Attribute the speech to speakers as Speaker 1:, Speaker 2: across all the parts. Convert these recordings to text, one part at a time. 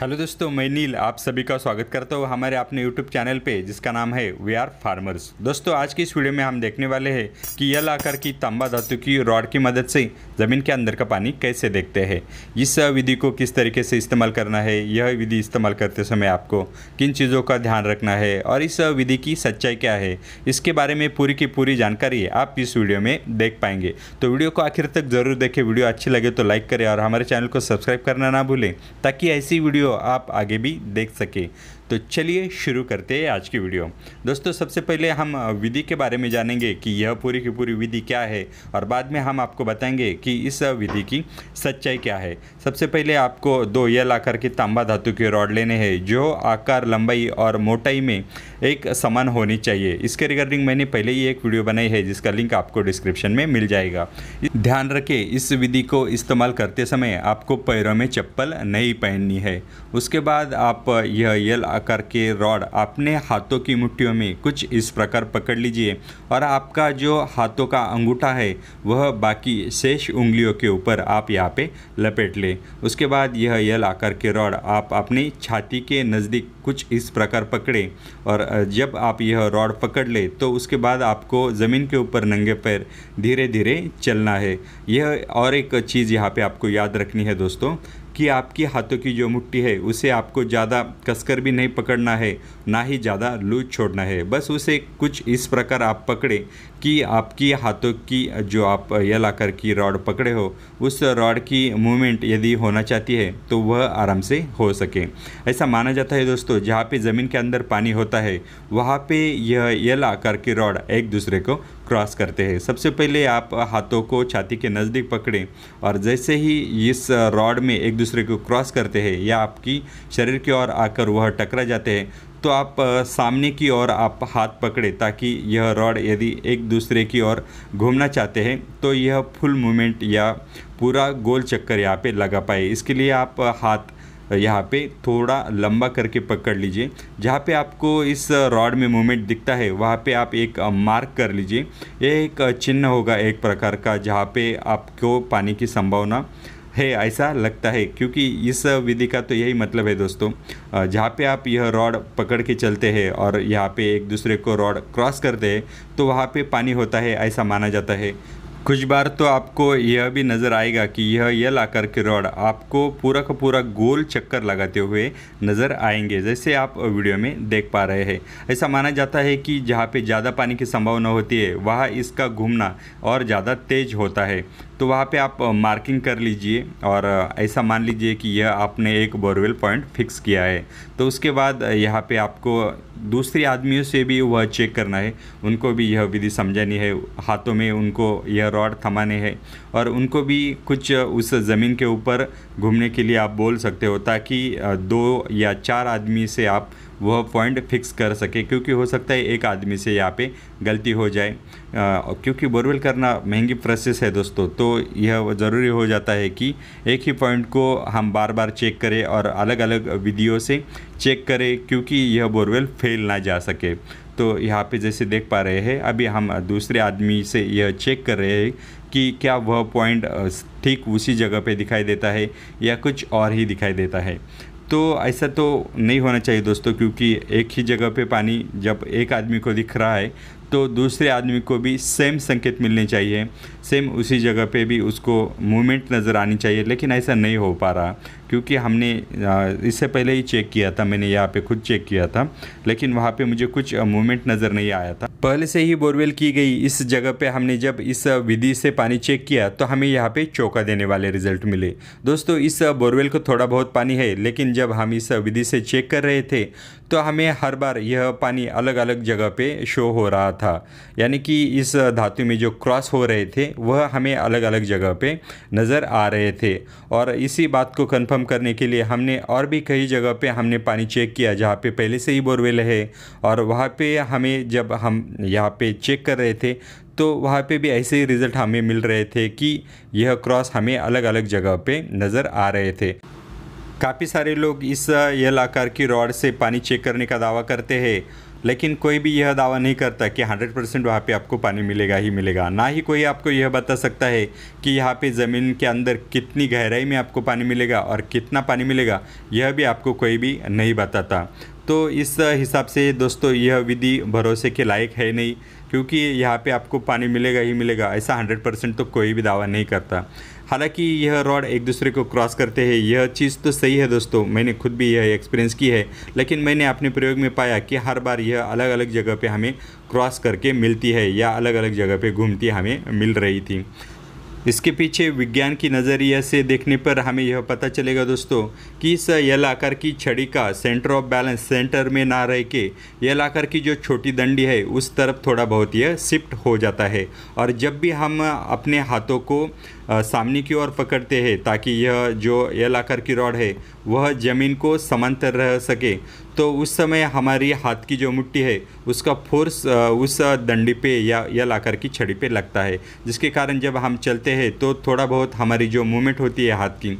Speaker 1: hello दोस्तों मैं नील आप सभी का स्वागत करता हूँ हमारे अपने यूट्यूब चैनल पे जिसका नाम है वी आर फार्मर्स दोस्तों आज की इस वीडियो में हम देखने वाले हैं कि यल आकर की तांबा धातु की रॉड की मदद से ज़मीन के अंदर का पानी कैसे देखते हैं इस विधि को किस तरीके से इस्तेमाल करना है यह विधि इस्तेमाल करते समय आपको किन चीज़ों का ध्यान रखना है और इस विधि की सच्चाई क्या है इसके बारे में पूरी की पूरी जानकारी आप इस वीडियो में देख पाएंगे तो वीडियो को आखिर तक ज़रूर देखें वीडियो अच्छी लगे तो लाइक करें और हमारे चैनल को सब्सक्राइब करना ना भूलें ताकि ऐसी वीडियो वीडियो आप आगे भी देख सके तो चलिए शुरू करते हैं आज की वीडियो दोस्तों सबसे पहले हम विधि के बारे में जानेंगे कि यह पूरी की पूरी विधि क्या है और बाद में हम आपको बताएंगे कि इस विधि की सच्चाई क्या है सबसे पहले आपको दो यल आकार के तांबा धातु के रॉड लेने हैं जो आकार लंबाई और मोटाई में एक समान होनी चाहिए इसके रिगार्डिंग मैंने पहले ही एक वीडियो बनाई है जिसका लिंक आपको डिस्क्रिप्शन में मिल जाएगा ध्यान रखें इस विधि को इस्तेमाल करते समय आपको पैरों में चप्पल नहीं पहननी है उसके बाद आप यह यल आकार के रॉड अपने हाथों की मुट्ठियों में कुछ इस प्रकार पकड़ लीजिए और आपका जो हाथों का अंगूठा है वह बाकी शेष उंगलियों के ऊपर आप यहाँ पे लपेट लें उसके बाद यह यल आकार के रॉड आप अपनी छाती के नज़दीक कुछ इस प्रकार पकड़े और जब आप यह रॉड पकड़ ले तो उसके बाद आपको ज़मीन के ऊपर नंगे पैर धीरे धीरे चलना है यह और एक चीज़ यहाँ पे आपको याद रखनी है दोस्तों कि आपकी हाथों की जो मुट्ठी है उसे आपको ज़्यादा कसकर भी नहीं पकड़ना है ना ही ज़्यादा लूज छोड़ना है बस उसे कुछ इस प्रकार आप पकड़े कि आपकी हाथों की जो आप यलाकर की रॉड पकड़े हो उस रॉड की मूवमेंट यदि होना चाहती है तो वह आराम से हो सके ऐसा माना जाता है दोस्तों जहाँ पे ज़मीन के अंदर पानी होता है वहाँ पे यह यल आकार की रॉड एक दूसरे को क्रॉस करते हैं सबसे पहले आप हाथों को छाती के नज़दीक पकड़ें और जैसे ही इस रॉड में एक दूसरे को क्रॉस करते हैं या आपकी शरीर की ओर आकर वह टकरा जाते हैं तो आप सामने की ओर आप हाथ पकड़े ताकि यह रॉड यदि एक दूसरे की ओर घूमना चाहते हैं तो यह फुल मूवमेंट या पूरा गोल चक्कर यहाँ पे लगा पाए इसके लिए आप हाथ यहाँ पे थोड़ा लंबा करके पकड़ लीजिए जहाँ पे आपको इस रॉड में मूवमेंट दिखता है वहाँ पे आप एक मार्क कर लीजिए एक चिन्ह होगा एक प्रकार का जहाँ पे आपको पानी की संभावना है ऐसा लगता है क्योंकि इस विधि का तो यही मतलब है दोस्तों जहाँ पे आप यह रॉड पकड़ के चलते हैं और यहाँ पे एक दूसरे को रॉड क्रॉस करते हैं तो वहाँ पे पानी होता है ऐसा माना जाता है कुछ बार तो आपको यह भी नज़र आएगा कि यह यल आकार के रॉड आपको पूरा का पूरा गोल चक्कर लगाते हुए नज़र आएंगे जैसे आप वीडियो में देख पा रहे हैं ऐसा माना जाता है कि जहाँ पे ज़्यादा पानी की संभावना होती है वहाँ इसका घूमना और ज़्यादा तेज होता है तो वहाँ पे आप मार्किंग कर लीजिए और ऐसा मान लीजिए कि यह आपने एक बोरवेल पॉइंट फिक्स किया है तो उसके बाद यहाँ पे आपको दूसरे आदमियों से भी वह चेक करना है उनको भी यह विधि समझानी है हाथों में उनको यह रॉड थमाने हैं और उनको भी कुछ उस ज़मीन के ऊपर घूमने के लिए आप बोल सकते हो ताकि दो या चार आदमी से आप वह पॉइंट फिक्स कर सके क्योंकि हो सकता है एक आदमी से यहाँ पे गलती हो जाए आ, क्योंकि बोरवेल करना महंगी प्रोसेस है दोस्तों तो यह ज़रूरी हो जाता है कि एक ही पॉइंट को हम बार बार चेक करें और अलग अलग विधियों से चेक करें क्योंकि यह बोरवेल फेल ना जा सके तो यहाँ पे जैसे देख पा रहे हैं अभी हम दूसरे आदमी से यह चेक कर रहे हैं कि क्या वह पॉइंट ठीक उसी जगह पे दिखाई देता है या कुछ और ही दिखाई देता है तो ऐसा तो नहीं होना चाहिए दोस्तों क्योंकि एक ही जगह पे पानी जब एक आदमी को दिख रहा है तो दूसरे आदमी को भी सेम संकेत मिलने चाहिए सेम उसी जगह पे भी उसको मूवमेंट नज़र आनी चाहिए लेकिन ऐसा नहीं हो पा रहा क्योंकि हमने इससे पहले ही चेक किया था मैंने यहाँ पे खुद चेक किया था लेकिन वहाँ पे मुझे कुछ मूवमेंट नज़र नहीं आया था पहले से ही बोरवेल की गई इस जगह पे हमने जब इस विधि से पानी चेक किया तो हमें यहाँ पे चौका देने वाले रिजल्ट मिले दोस्तों इस बोरवेल को थोड़ा बहुत पानी है लेकिन जब हम इस विधि से चेक कर रहे थे तो हमें हर बार यह पानी अलग अलग जगह पर शो हो रहा था यानी कि इस धातु में जो क्रॉस हो रहे थे वह हमें अलग अलग जगह पे नज़र आ रहे थे और इसी बात को कंफर्म करने के लिए हमने और भी कई जगह पे हमने पानी चेक किया जहाँ पे पहले से ही बोरवेल है और वहाँ पे हमें जब हम यहाँ पे चेक कर रहे थे तो वहाँ पे भी ऐसे ही रिज़ल्ट हमें मिल रहे थे कि यह क्रॉस हमें अलग अलग जगह पर नज़र आ रहे थे काफ़ी सारे लोग इस यल आकार की रॉड से पानी चेक करने का दावा करते हैं लेकिन कोई भी यह दावा नहीं करता कि 100 परसेंट वहाँ पर आपको पानी मिलेगा ही मिलेगा ना ही कोई आपको यह बता सकता है कि यहाँ पे ज़मीन के अंदर कितनी गहराई में आपको पानी मिलेगा और कितना पानी मिलेगा यह भी आपको कोई भी नहीं बताता तो इस हिसाब से दोस्तों यह विधि भरोसे के लायक है नहीं क्योंकि यहाँ पे आपको पानी मिलेगा ही मिलेगा ऐसा 100 परसेंट तो कोई भी दावा नहीं करता हालांकि यह रॉड एक दूसरे को क्रॉस करते हैं यह चीज़ तो सही है दोस्तों मैंने खुद भी यह एक्सपीरियंस की है लेकिन मैंने अपने प्रयोग में पाया कि हर बार यह अलग अलग जगह पर हमें क्रॉस करके मिलती है या अलग अलग जगह पर घूमती हमें मिल रही थी इसके पीछे विज्ञान की नज़रिया से देखने पर हमें यह पता चलेगा दोस्तों कि इस यल आकार की छड़ी का सेंटर ऑफ बैलेंस सेंटर में ना रह के यल आकार की जो छोटी दंडी है उस तरफ थोड़ा बहुत यह शिफ्ट हो जाता है और जब भी हम अपने हाथों को सामने की ओर पकड़ते हैं ताकि यह जो यल आकार की रॉड है वह ज़मीन को समांतर रह सके तो उस समय हमारी हाथ की जो मुट्ठी है उसका फोर्स उस दंडी पे या या लाकर की छड़ी पे लगता है जिसके कारण जब हम चलते हैं तो थोड़ा बहुत हमारी जो मूवमेंट होती है हाथ की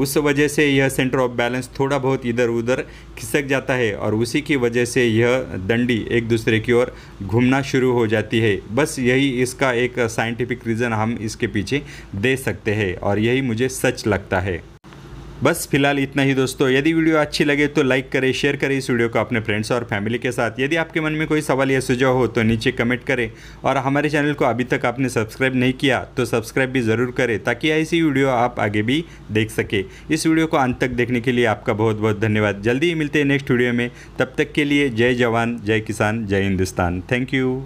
Speaker 1: उस वजह से यह सेंटर ऑफ बैलेंस थोड़ा बहुत इधर उधर खिसक जाता है और उसी की वजह से यह दंडी एक दूसरे की ओर घूमना शुरू हो जाती है बस यही इसका एक साइंटिफिक रीज़न हम इसके पीछे दे सकते हैं और यही मुझे सच लगता है बस फिलहाल इतना ही दोस्तों यदि वीडियो अच्छी लगे तो लाइक करें शेयर करें इस वीडियो को अपने फ्रेंड्स और फैमिली के साथ यदि आपके मन में कोई सवाल या सुझाव हो तो नीचे कमेंट करें और हमारे चैनल को अभी तक आपने सब्सक्राइब नहीं किया तो सब्सक्राइब भी ज़रूर करें ताकि ऐसी वीडियो आप आगे भी देख सके इस वीडियो को अंत तक देखने के लिए आपका बहुत बहुत धन्यवाद जल्दी ही मिलते हैं नेक्स्ट वीडियो में तब तक के लिए जय जवान जय किसान जय हिंदुस्तान थैंक यू